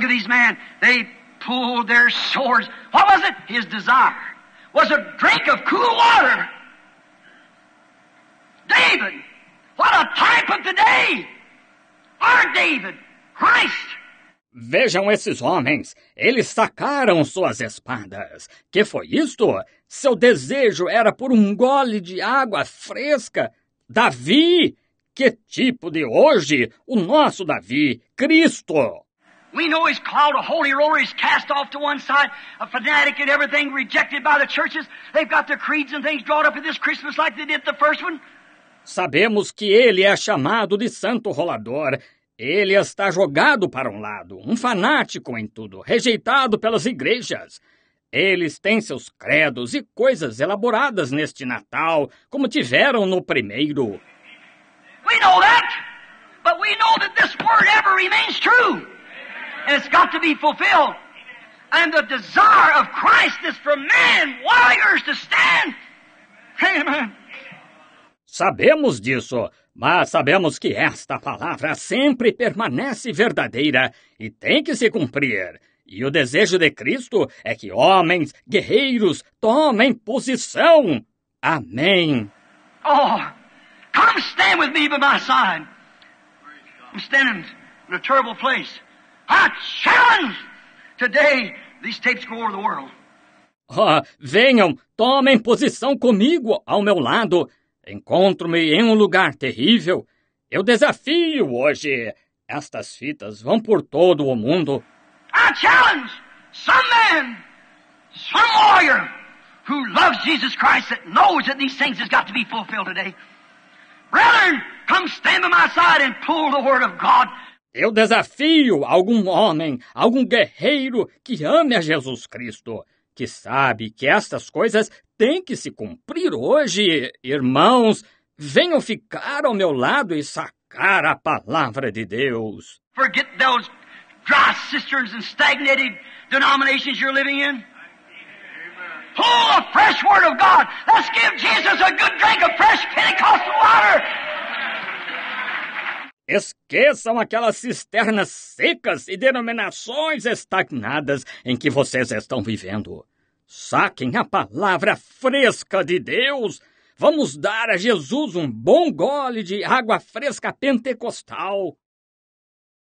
Look at these men. They pulled their swords. What was it? His desire was a drink of cool water. David, what a type of today! Our David, Christ! Vejam esses homens, eles sacaram suas espadas. Que foi isto? Seu desejo era por um gole de água fresca. Davi! Que tipo de hoje? O nosso Davi, Cristo! We know holy roller. cast off to one side, a fanatic and everything, rejected by the churches. They've got their creeds and things drawn up at this Christmas like they did the first one. Sabemos que ele é chamado de santo rolador. Ele está jogado para um lado, um fanático em tudo, rejeitado pelas igrejas. Eles têm seus credos e coisas elaboradas neste Natal, como tiveram no primeiro. We know that, but we know that this word ever remains true and it's got to be fulfilled. And the desire of Christ is for men, warriors, to stand. Amen. Sabemos disso, mas sabemos que esta palavra sempre permanece verdadeira e tem que se cumprir. E o desejo de Cristo é que homens, guerreiros, tomem posição. Amém. Oh, come stand with me by my side. I'm standing in a terrible place. I challenge today these tapes go over the world. Oh, venham, tomem posição comigo ao meu lado. Encontro-me em um lugar terrível. Eu desafio hoje. Estas fitas vão por todo o mundo. I challenge some man, some lawyer who loves Jesus Christ that knows that these things has got to be fulfilled today. Brethren, come stand by my side and pull the word of God eu desafio algum homem, algum guerreiro que ame a Jesus Cristo, que sabe que estas coisas têm que se cumprir hoje. Irmãos, venham ficar ao meu lado e sacar a palavra de Deus. Forget those dry cisterns and stagnated denominations you're living in. Oh, a fresh word of God. Let's give Jesus a good drink of fresh Pentecost. Esqueçam aquelas cisternas secas e denominações estagnadas em que vocês estão vivendo. Saquem a palavra fresca de Deus. Vamos dar a Jesus um bom gole de água fresca pentecostal.